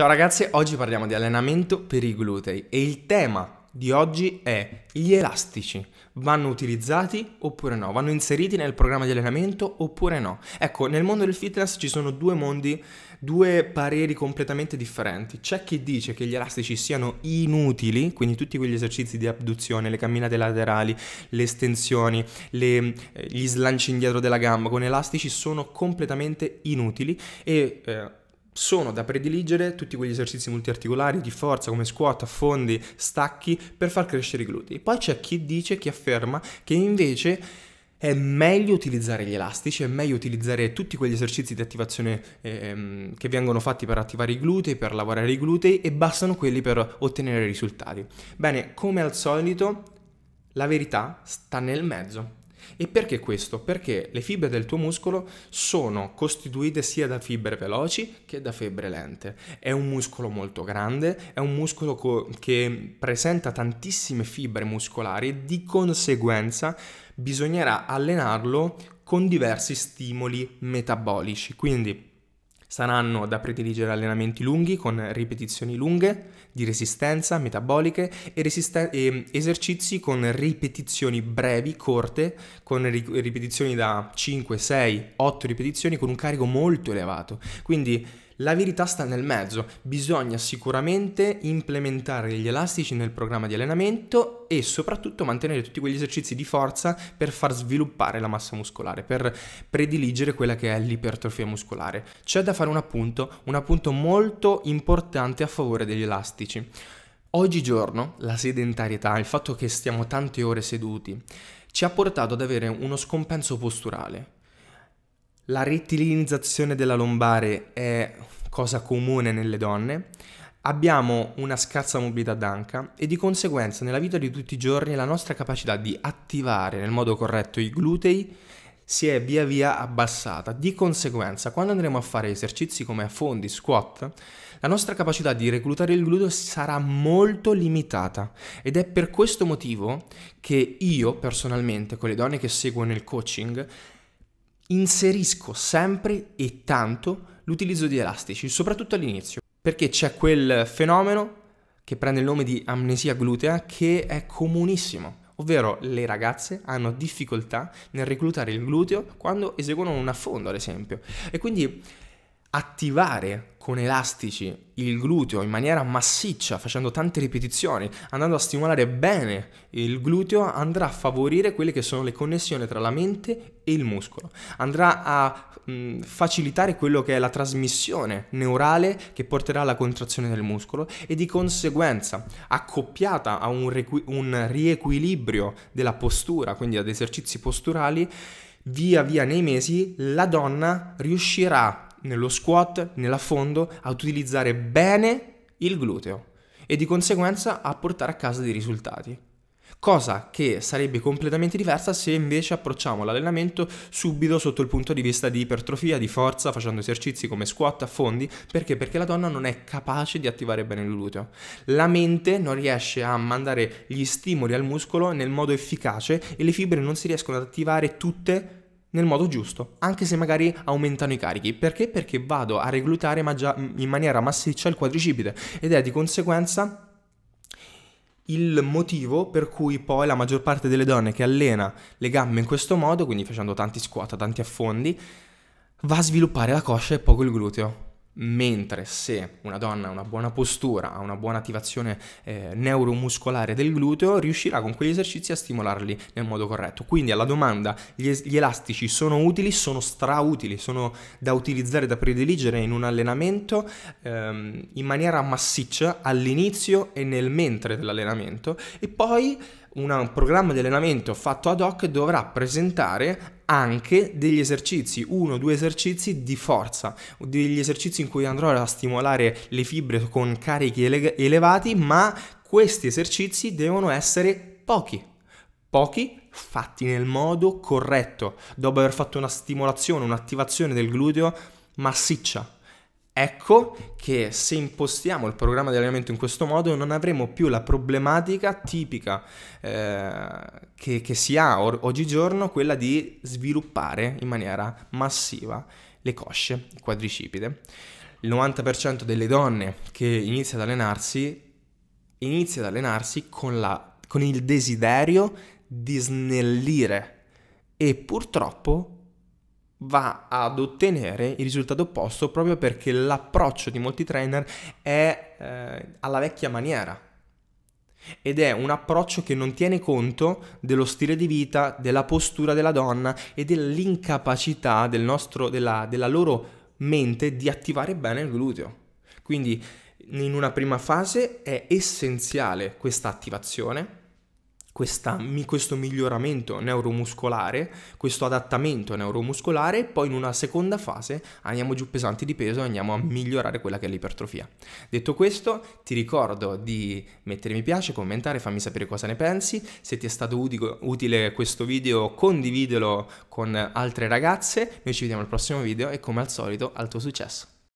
Ciao ragazzi, oggi parliamo di allenamento per i glutei e il tema di oggi è gli elastici. Vanno utilizzati oppure no? Vanno inseriti nel programma di allenamento oppure no? Ecco, nel mondo del fitness ci sono due mondi, due pareri completamente differenti. C'è chi dice che gli elastici siano inutili, quindi tutti quegli esercizi di abduzione, le camminate laterali, le estensioni, le, eh, gli slanci indietro della gamba con elastici sono completamente inutili e... Eh, sono da prediligere tutti quegli esercizi multiarticolari di forza come squat, affondi, stacchi per far crescere i glutei. Poi c'è chi dice, chi afferma che invece è meglio utilizzare gli elastici, è meglio utilizzare tutti quegli esercizi di attivazione ehm, che vengono fatti per attivare i glutei, per lavorare i glutei e bastano quelli per ottenere risultati. Bene, come al solito, la verità sta nel mezzo. E perché questo? Perché le fibre del tuo muscolo sono costituite sia da fibre veloci che da fibre lente. È un muscolo molto grande, è un muscolo co- che presenta tantissime fibre muscolari, di conseguenza bisognerà allenarlo con diversi stimoli metabolici. Quindi Saranno da prediligere allenamenti lunghi con ripetizioni lunghe di resistenza metaboliche e, resisten- e esercizi con ripetizioni brevi, corte, con ri- ripetizioni da 5, 6, 8 ripetizioni con un carico molto elevato. Quindi la verità sta nel mezzo, bisogna sicuramente implementare gli elastici nel programma di allenamento e soprattutto mantenere tutti quegli esercizi di forza per far sviluppare la massa muscolare, per prediligere quella che è l'ipertrofia muscolare. C'è da fare un appunto, un appunto molto importante a favore degli elastici. Oggigiorno la sedentarietà, il fatto che stiamo tante ore seduti, ci ha portato ad avere uno scompenso posturale, la rettilinizzazione della lombare è cosa comune nelle donne, abbiamo una scarsa mobilità d'anca e di conseguenza nella vita di tutti i giorni la nostra capacità di attivare nel modo corretto i glutei si è via via abbassata. Di conseguenza, quando andremo a fare esercizi come affondi, squat, la nostra capacità di reclutare il gluteo sarà molto limitata ed è per questo motivo che io personalmente, con le donne che seguo nel coaching, inserisco sempre e tanto l'utilizzo di elastici, soprattutto all'inizio, perché c'è quel fenomeno che prende il nome di amnesia glutea che è comunissimo. Ovvero le ragazze hanno difficoltà nel reclutare il gluteo quando eseguono un affondo, ad esempio. E quindi attivare con elastici il gluteo in maniera massiccia, facendo tante ripetizioni, andando a stimolare bene il gluteo, andrà a favorire quelle che sono le connessioni tra la mente e il muscolo, andrà a mh, mm, facilitare quello che è la trasmissione neurale che porterà alla contrazione del muscolo e di conseguenza, accoppiata a un, requi- un riequilibrio della postura, quindi ad esercizi posturali, via via nei mesi la donna riuscirà nello squat, nell'affondo, ad utilizzare bene il gluteo e di conseguenza a portare a casa dei risultati. Cosa che sarebbe completamente diversa se invece approcciamo l'allenamento subito sotto il punto di vista di ipertrofia, di forza, facendo esercizi come squat, affondi, perché? Perché la donna non è capace di attivare bene il gluteo. La mente non riesce a mandare gli stimoli al muscolo nel modo efficace e le fibre non si riescono ad attivare tutte nel modo giusto, anche se magari aumentano i carichi. Perché? Perché vado a reclutare maggia- mm, in maniera massiccia il quadricipite ed è di conseguenza il motivo per cui poi la maggior parte delle donne che allena le gambe in questo modo, quindi facendo tanti squat, tanti affondi, va a sviluppare la coscia e poco il gluteo. Mentre se una donna ha una buona postura, ha una buona attivazione eh, neuromuscolare del gluteo, riuscirà con quegli esercizi a stimolarli nel modo corretto. Quindi alla domanda gli, es- gli elastici sono utili, sono strautili, sono da utilizzare, da prediligere in un allenamento ehm, in maniera massiccia all'inizio e nel mentre dell'allenamento e poi una, un programma di allenamento fatto ad hoc dovrà presentare anche degli esercizi, uno o due esercizi di forza, degli esercizi in cui andrò a stimolare le fibre con carichi ele- elevati, ma questi esercizi devono essere pochi, pochi fatti nel modo corretto, dopo aver fatto una stimolazione, un'attivazione del gluteo massiccia Ecco che se impostiamo il programma di allenamento in questo modo non avremo più la problematica tipica eh, che, che, si ha or- oggigiorno, quella di sviluppare in maniera massiva le cosce, il quadricipite. Il 90% delle donne che inizia ad allenarsi inizia ad allenarsi con, la, con il desiderio di snellire e purtroppo va ad ottenere il risultato opposto proprio perché l'approccio di molti trainer è eh, alla vecchia maniera ed è un approccio che non tiene conto dello stile di vita, della postura della donna e dell'incapacità del nostro, della, della loro mente di attivare bene il gluteo. Quindi in una prima fase è essenziale questa attivazione questa, questo miglioramento neuromuscolare, questo adattamento neuromuscolare e poi in una seconda fase andiamo giù pesanti di peso e andiamo a migliorare quella che è l'ipertrofia. Detto questo, ti ricordo di mettere mi piace, commentare, fammi sapere cosa ne pensi, se ti è stato utile questo video condividilo con altre ragazze, noi ci vediamo al prossimo video e come al solito al tuo successo.